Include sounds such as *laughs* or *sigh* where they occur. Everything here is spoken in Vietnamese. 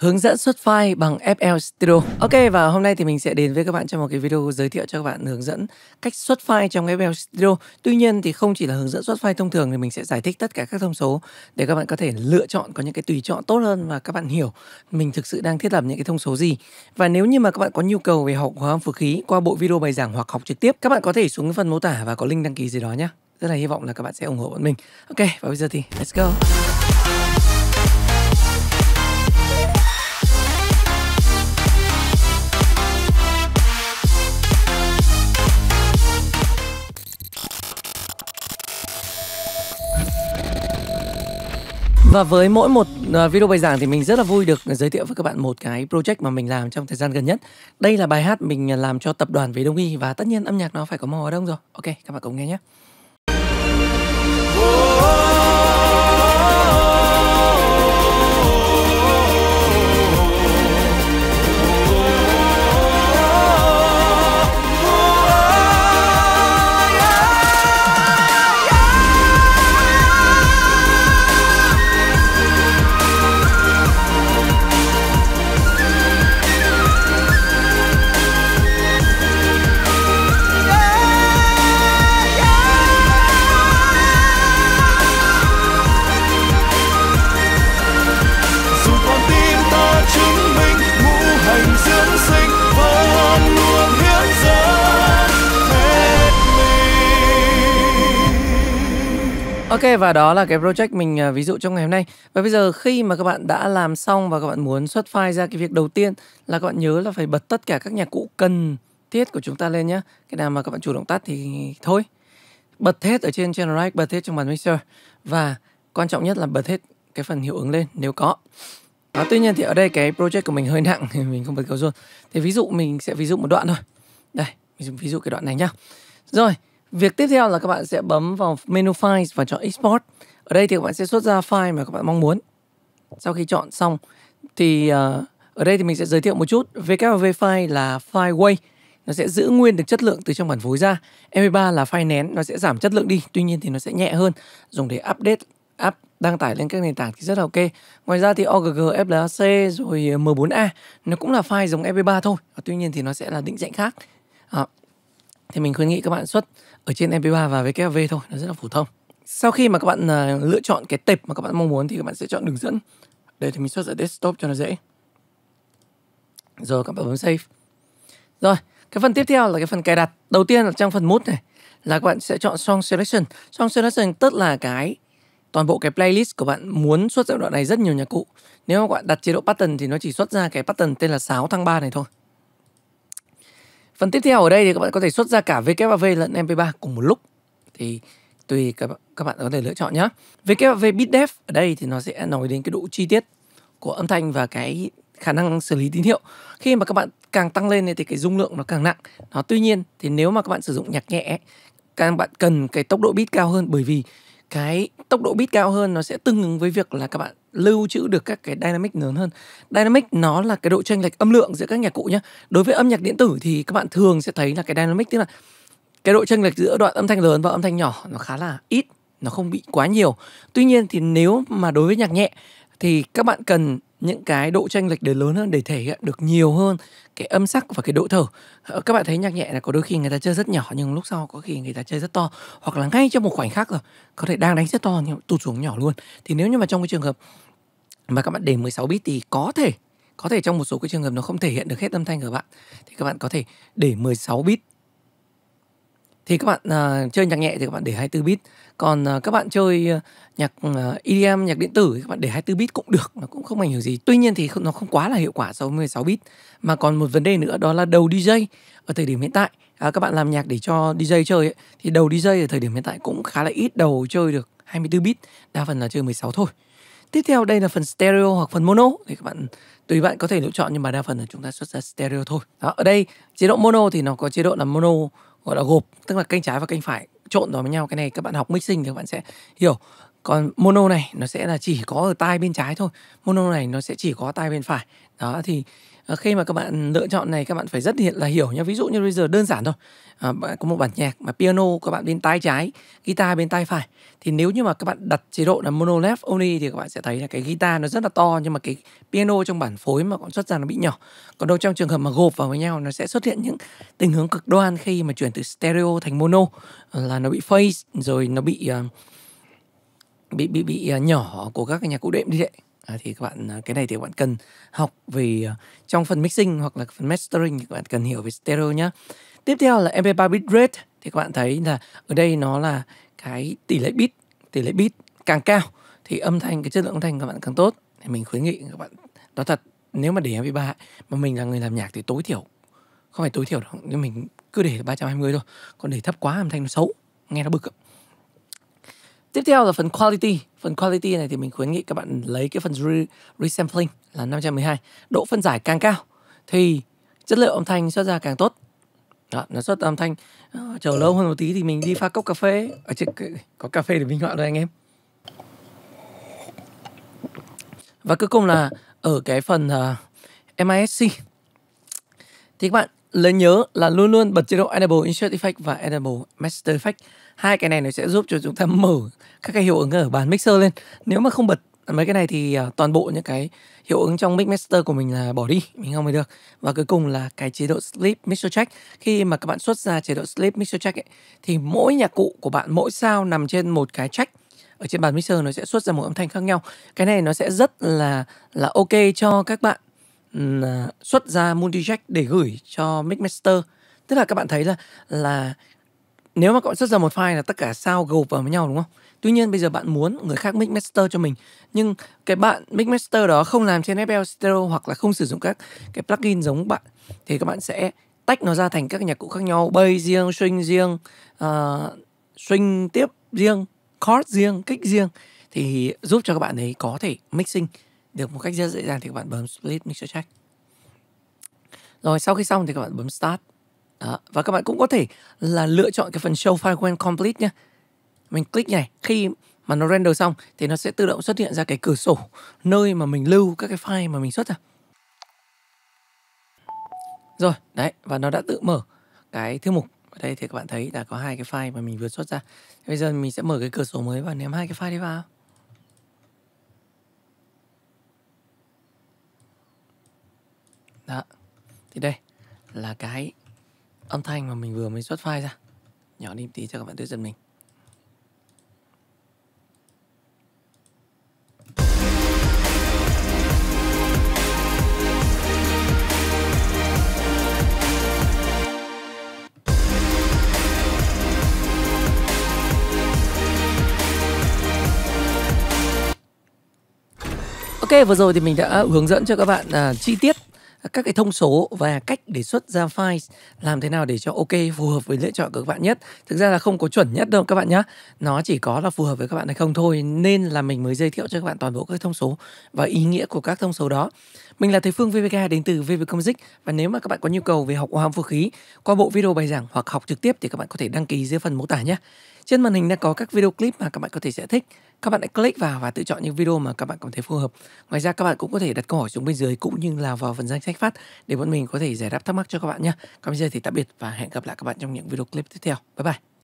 hướng dẫn xuất file bằng FL Studio. Ok và hôm nay thì mình sẽ đến với các bạn trong một cái video giới thiệu cho các bạn hướng dẫn cách xuất file trong FL Studio. Tuy nhiên thì không chỉ là hướng dẫn xuất file thông thường thì mình sẽ giải thích tất cả các thông số để các bạn có thể lựa chọn có những cái tùy chọn tốt hơn và các bạn hiểu mình thực sự đang thiết lập những cái thông số gì. Và nếu như mà các bạn có nhu cầu về học hóa âm phù khí qua bộ video bài giảng hoặc học trực tiếp, các bạn có thể xuống phần mô tả và có link đăng ký dưới đó nhé. Rất là hy vọng là các bạn sẽ ủng hộ bọn mình. Ok và bây giờ thì let's go. Và với mỗi một à, video bài giảng thì mình rất là vui được giới thiệu với các bạn một cái project mà mình làm trong thời gian gần nhất. Đây là bài hát mình làm cho tập đoàn về đông y và tất nhiên âm nhạc nó phải có màu ở đông rồi. Ok, các bạn cùng nghe nhé. Oh. Ok và đó là cái project mình à, ví dụ trong ngày hôm nay. Và bây giờ khi mà các bạn đã làm xong và các bạn muốn xuất file ra cái việc đầu tiên là các bạn nhớ là phải bật tất cả các nhạc cụ cần thiết của chúng ta lên nhé. Cái nào mà các bạn chủ động tắt thì thôi. Bật hết ở trên channel right, bật hết trong bàn mixer và quan trọng nhất là bật hết cái phần hiệu ứng lên nếu có. À, tuy nhiên thì ở đây cái project của mình hơi nặng thì *laughs* mình không bật cầu luôn. Thì ví dụ mình sẽ ví dụ một đoạn thôi. Đây, ví dụ cái đoạn này nhá. Rồi, Việc tiếp theo là các bạn sẽ bấm vào menu Files và chọn Export. Ở đây thì các bạn sẽ xuất ra file mà các bạn mong muốn. Sau khi chọn xong thì uh, ở đây thì mình sẽ giới thiệu một chút. vkv file là file WAV nó sẽ giữ nguyên được chất lượng từ trong bản phối ra. MP3 là file nén, nó sẽ giảm chất lượng đi, tuy nhiên thì nó sẽ nhẹ hơn, dùng để update app đăng tải lên các nền tảng thì rất là ok. Ngoài ra thì OGG, FLAC rồi ờ, M4A nó cũng là file giống MP3 thôi, tuy nhiên thì nó sẽ là định dạng khác. À, thì mình khuyến nghị các bạn xuất ở trên MP3 và VKV thôi, nó rất là phổ thông. Sau khi mà các bạn uh, lựa chọn cái tệp mà các bạn mong muốn thì các bạn sẽ chọn đường dẫn. Đây thì mình xuất ra desktop cho nó dễ. Rồi các bạn bấm save. Rồi, cái phần tiếp theo là cái phần cài đặt. Đầu tiên là trong phần mút này là các bạn sẽ chọn song selection. Song selection tức là cái toàn bộ cái playlist của bạn muốn xuất giai đoạn này rất nhiều nhạc cụ. Nếu mà các bạn đặt chế độ pattern thì nó chỉ xuất ra cái pattern tên là sáo tháng ba này thôi. Phần tiếp theo ở đây thì các bạn có thể xuất ra cả VKV lẫn MP3 cùng một lúc. Thì tùy các bạn, các bạn có thể lựa chọn nhé. VKV BitDev ở đây thì nó sẽ nói đến cái độ chi tiết của âm thanh và cái khả năng xử lý tín hiệu. Khi mà các bạn càng tăng lên thì cái dung lượng nó càng nặng. Nó tuy nhiên thì nếu mà các bạn sử dụng nhạc nhẹ các bạn cần cái tốc độ bit cao hơn bởi vì cái tốc độ bit cao hơn nó sẽ tương ứng với việc là các bạn lưu trữ được các cái dynamic lớn hơn. Dynamic nó là cái độ chênh lệch âm lượng giữa các nhạc cụ nhé Đối với âm nhạc điện tử thì các bạn thường sẽ thấy là cái dynamic tức là cái độ chênh lệch giữa đoạn âm thanh lớn và âm thanh nhỏ nó khá là ít, nó không bị quá nhiều. Tuy nhiên thì nếu mà đối với nhạc nhẹ thì các bạn cần những cái độ tranh lệch để lớn hơn để thể hiện được nhiều hơn cái âm sắc và cái độ thở ờ, các bạn thấy nhạc nhẹ là có đôi khi người ta chơi rất nhỏ nhưng lúc sau có khi người ta chơi rất to hoặc là ngay trong một khoảnh khắc rồi có thể đang đánh rất to nhưng tụt xuống nhỏ luôn thì nếu như mà trong cái trường hợp mà các bạn để 16 bit thì có thể có thể trong một số cái trường hợp nó không thể hiện được hết âm thanh của bạn thì các bạn có thể để 16 bit thì các bạn à, chơi nhạc nhẹ thì các bạn để 24 bit còn à, các bạn chơi à, nhạc à, EDM nhạc điện tử thì các bạn để 24 bit cũng được nó cũng không ảnh hưởng gì tuy nhiên thì không, nó không quá là hiệu quả so với 16 bit mà còn một vấn đề nữa đó là đầu DJ ở thời điểm hiện tại à, các bạn làm nhạc để cho DJ chơi ấy, thì đầu DJ ở thời điểm hiện tại cũng khá là ít đầu chơi được 24 bit đa phần là chơi 16 thôi tiếp theo đây là phần stereo hoặc phần mono thì các bạn tùy bạn có thể lựa chọn nhưng mà đa phần là chúng ta xuất ra stereo thôi đó, ở đây chế độ mono thì nó có chế độ là mono gọi là gộp tức là kênh trái và kênh phải trộn vào với nhau cái này các bạn học mixing thì các bạn sẽ hiểu còn mono này nó sẽ là chỉ có ở tai bên trái thôi mono này nó sẽ chỉ có tai bên phải đó thì Ờ, khi mà các bạn lựa chọn này các bạn phải rất hiện là hiểu nhá ví dụ như bây giờ đơn giản thôi à, bạn có một bản nhạc mà piano các bạn bên tay trái guitar bên tay phải thì nếu như mà các bạn đặt chế độ là mono left only thì các bạn sẽ thấy là cái guitar nó rất là to nhưng mà cái piano trong bản phối mà còn xuất ra nó bị nhỏ còn đâu trong trường hợp mà gộp vào với nhau nó sẽ xuất hiện những tình huống cực đoan khi mà chuyển từ stereo thành mono ờ, là nó bị phase rồi nó bị uh, bị bị bị uh, nhỏ của các cái nhạc cụ đệm đi vậy À, thì các bạn à, cái này thì các bạn cần học về à, trong phần mixing hoặc là phần mastering thì các bạn cần hiểu về stereo nhé tiếp theo là mp3 bit rate thì các bạn thấy là ở đây nó là cái tỷ lệ bit tỷ lệ bit càng cao thì âm thanh cái chất lượng âm thanh các bạn càng tốt thì mình khuyến nghị các bạn đó thật nếu mà để mp3 mà mình là người làm nhạc thì tối thiểu không phải tối thiểu đâu nhưng mình cứ để 320 thôi còn để thấp quá âm thanh nó xấu nghe nó bực Tiếp theo là phần quality. Phần quality này thì mình khuyến nghị các bạn lấy cái phần re resampling là 512. Độ phân giải càng cao thì chất lượng âm thanh xuất ra càng tốt. Đó, nó xuất âm thanh ờ, chờ lâu hơn một tí thì mình đi pha cốc cà phê ở trên có cà phê để minh họa rồi anh em. Và cuối cùng là ở cái phần uh, ờ, MISC thì các bạn lấy nhớ là luôn luôn bật chế độ Enable Insert Effect và Enable Master Effect hai cái này nó sẽ giúp cho chúng ta mở các cái hiệu ứng ở bàn mixer lên nếu mà không bật mấy cái này thì à, toàn bộ những cái hiệu ứng trong mix master của mình là bỏ đi mình không mới được và cuối cùng là cái chế độ sleep mixer check khi mà các bạn xuất ra chế độ sleep mixer check ấy, thì mỗi nhạc cụ của bạn mỗi sao nằm trên một cái check ở trên bàn mixer nó sẽ xuất ra một âm thanh khác nhau cái này nó sẽ rất là là ok cho các bạn à, xuất ra multi track để gửi cho mix master tức là các bạn thấy là là nếu mà cậu xuất ra một file là tất cả sao gộp vào với nhau đúng không? Tuy nhiên bây giờ bạn muốn người khác mix master cho mình nhưng cái bạn mix master đó không làm trên FL Studio hoặc là không sử dụng các cái plugin giống bạn thì các bạn sẽ tách nó ra thành các nhạc cụ khác nhau, bass riêng, swing riêng, uh, swing tiếp riêng, chord riêng, kích riêng thì giúp cho các bạn ấy có thể mixing được một cách rất dễ dàng thì các bạn bấm split mixer check. Rồi sau khi xong thì các bạn bấm start đó. Và các bạn cũng có thể là lựa chọn cái phần Show File When Complete nhé. Mình click này, khi mà nó render xong thì nó sẽ tự động xuất hiện ra cái cửa sổ nơi mà mình lưu các cái file mà mình xuất ra. Rồi, đấy, và nó đã tự mở cái thư mục. Ở đây thì các bạn thấy đã có hai cái file mà mình vừa xuất ra. Bây giờ mình sẽ mở cái cửa sổ mới và ném hai cái file đấy vào. Đó. Thì đây là cái âm thanh mà mình vừa mới xuất file ra nhỏ đi tí cho các bạn tuyết dần mình Ok, vừa rồi thì mình đã hướng dẫn cho các bạn à, chi tiết các cái thông số và cách để xuất ra file làm thế nào để cho ok phù hợp với lựa chọn của các bạn nhất thực ra là không có chuẩn nhất đâu các bạn nhé nó chỉ có là phù hợp với các bạn hay không thôi nên là mình mới giới thiệu cho các bạn toàn bộ các thông số và ý nghĩa của các thông số đó mình là thầy Phương VVK đến từ VV Comzik và nếu mà các bạn có nhu cầu về học hóa âm vũ khí qua bộ video bài giảng hoặc học trực tiếp thì các bạn có thể đăng ký dưới phần mô tả nhé. Trên màn hình đang có các video clip mà các bạn có thể sẽ thích. Các bạn hãy click vào và tự chọn những video mà các bạn cảm thấy phù hợp. Ngoài ra các bạn cũng có thể đặt câu hỏi xuống bên dưới cũng như là vào phần danh sách phát để bọn mình có thể giải đáp thắc mắc cho các bạn nhé. Còn bây giờ thì tạm biệt và hẹn gặp lại các bạn trong những video clip tiếp theo. Bye bye.